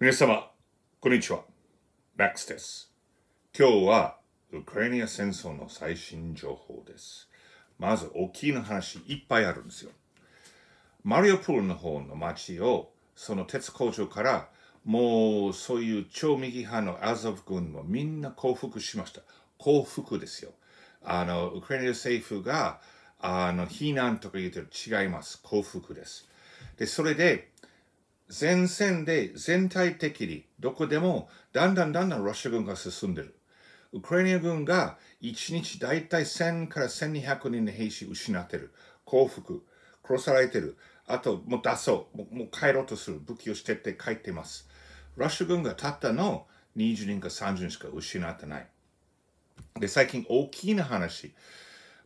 皆様、こんにちは。マックスです。今日は、ウクライナ戦争の最新情報です。まず、大きな話、いっぱいあるんですよ。マリオプールの方の町を、その鉄工場から、もう、そういう超右派のアゾフ軍もみんな降伏しました。降伏ですよ。あの、ウクライナ政府が、あの、避難とか言うてる違います。降伏です。で、それで、前線で全体的にどこでもだんだんだんだんロシア軍が進んでる。ウクライナ軍が1日だいたい1000から1200人の兵士失ってる。降伏、殺されてる。あと、もう出そう。もう帰ろうとする。武器を捨てて帰ってます。ロシア軍がたったの20人か30人しか失ってない。で、最近大きな話。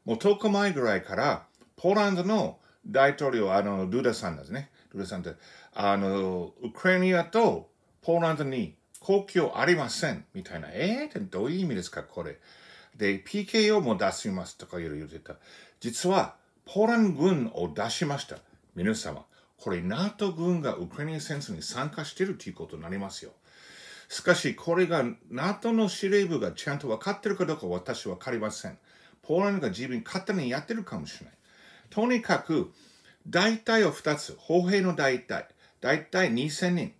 もう10日前ぐらいから、ポーランドの大統領、あの、ドゥダさんですね。ルさんって、あの、ウクライナとポーランドに国境ありませんみたいな、えー、ってどういう意味ですか、これ。で、PKO も出しますとか言ってた。実は、ポーランド軍を出しました。皆様、これ NATO 軍がウクライナ戦争に参加しているということになりますよ。しかし、これが NATO の司令部がちゃんと分かってるかどうか私は分かりません。ポーランドが自分勝手にやってるかもしれない。とにかく、大体を2つ、砲兵の大体、大体2000人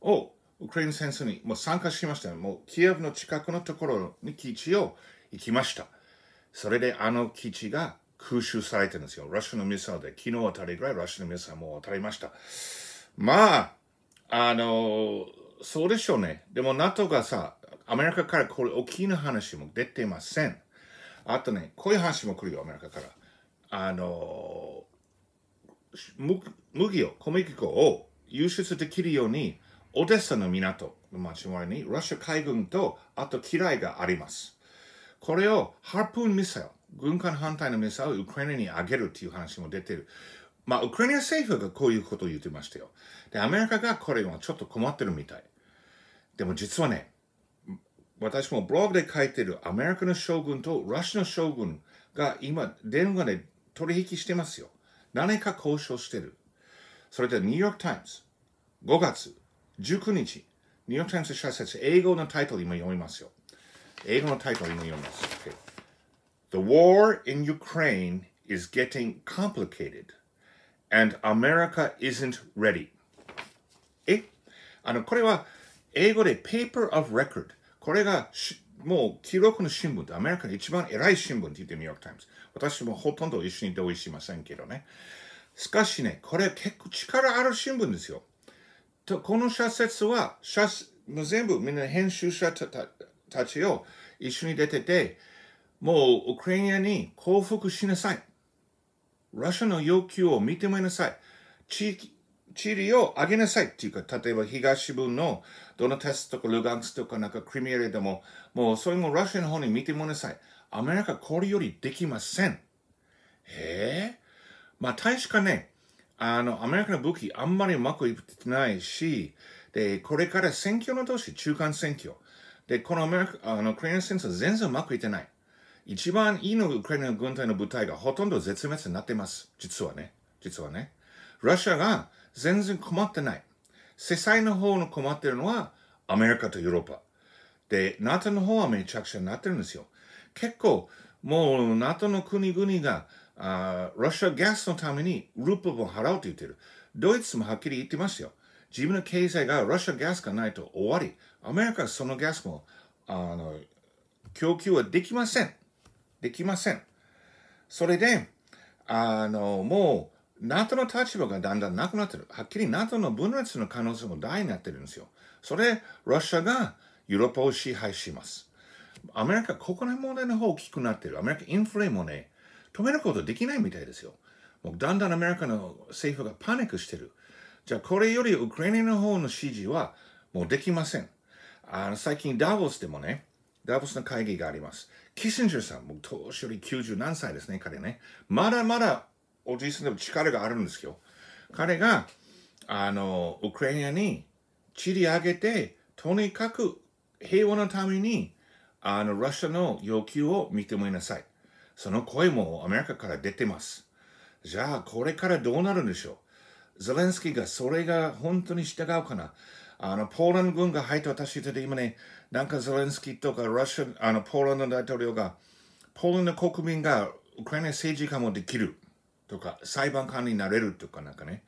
をウクライナ戦争にもう参加しました。もうキエフの近くのところに基地を行きました。それであの基地が空襲されてるんですよ。ロシアのミサイルで、昨日あたりぐらいロシアのミサイルも当たりました。まあ、あの、そうでしょうね。でも NATO がさ、アメリカからこれ大きな話も出てません。あとね、こういう話も来るよ、アメリカから。あの、麦を、小麦粉を輸出できるように、オデッサの港の町割に、ロシア海軍と、あと機雷があります。これを、ハープーンミサイル、軍艦反対のミサイルをウクライナにあげるという話も出てる。まあ、ウクライナ政府がこういうことを言ってましたよ。で、アメリカがこれはちょっと困ってるみたい。でも実はね、私もブログで書いてるアメリカの将軍とロシアの将軍が今電話で取引してますよ。何か交渉してる。それでニューヨークタイムズ、5月19日、ニューヨークタイムズ社説、英語のタイトル今読みますよ。英語のタイトル今読みます。Okay. The war in Ukraine is getting complicated and America isn't ready. えあの、これは英語で paper of record。これがもう記録の新聞ってアメリカの一番偉い新聞って言ってニューヨークタイムズ。私もほとんど一緒に同意しませんけどね。しかしね、これ結構力ある新聞ですよ。とこの社説は社、全部みんな編集者たちを一緒に出てて、もうウクライナに降伏しなさい。ロシアの要求を認めなさい。地域、地理を上げなさいっていうか、例えば東部のどのテストとかルガンスとかなんかクリミリレでも、もうそれもロシアの方に見てもらなさい。アメリカこれよりできません。へえ。まあ大使かね、あの、アメリカの武器あんまりうまくいってないし、で、これから選挙の年、中間選挙。で、このアメリカ、あの、ウクライナ戦争全然うまくいってない。一番いいのウクライナ軍隊の部隊がほとんど絶滅になってます。実はね。実はね。ロシアが全然困ってない。世界の方の困ってるのはアメリカとヨーロッパ。で、NATO の方はめちゃくちゃになってるんですよ。結構、もう NATO の国々が、あロシアガスのためにループを払うと言ってる。ドイツもはっきり言ってますよ。自分の経済がロシアガスがないと終わり、アメリカはそのガスもあの供給はできません。できません。それで、あの、もう、NATO の立場がだんだんなくなってる。はっきり NATO の分裂の可能性も大になってるんですよ。それ、ロシアがヨーロッパを支配します。アメリカ国内問題の方大きくなってる。アメリカインフレもね、止めることできないみたいですよ。もうだんだんアメリカの政府がパニックしてる。じゃあこれよりウクライナの方の支持はもうできません。あの最近ダボスでもね、ダボスの会議があります。キッシンジャーさん、もう年寄り90何歳ですね、彼ね。まだまだおじいさんでも力があるんですよ。彼が、あの、ウクライナに散り上げて、とにかく平和のために、あの、ロシアの要求を見てらいなさい。その声もアメリカから出てます。じゃあ、これからどうなるんでしょうゼレンスキーがそれが本当に従うかなあの、ポーランド軍が入った私たち今ね、なんかゼレンスキーとか、ロシア、あの、ポーランド大統領が、ポーランド国民がウクライナ政治家もできる。とか、裁判官になれるとかなんかね。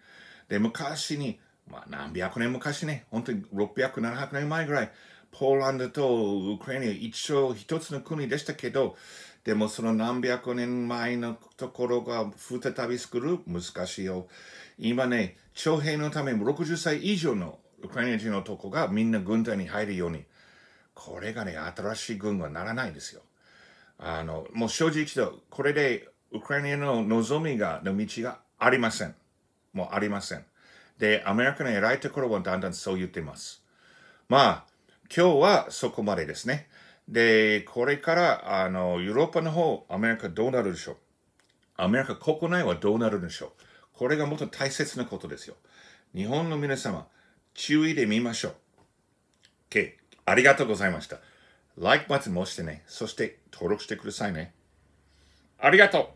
で、昔に、まあ、何百年昔ね、本当に600、700年前ぐらい、ポーランドとウクライナ一応一つの国でしたけど、でもその何百年前のところが再び作る難しいよ。今ね、徴兵のため60歳以上のウクライナ人のとこがみんな軍隊に入るように、これがね、新しい軍はならないんですよ。あの、もう正直と、これでウクライナの望みが、の道がありません。もうありません。で、アメリカの偉いところはだんだんそう言ってます。まあ、今日はそこまでですね。で、これから、あの、ヨーロッパの方、アメリカどうなるでしょうアメリカ国内はどうなるでしょうこれがもっと大切なことですよ。日本の皆様、注意で見ましょう。OK。ありがとうございました。Like バツもしてね。そして登録してくださいね。ありがとう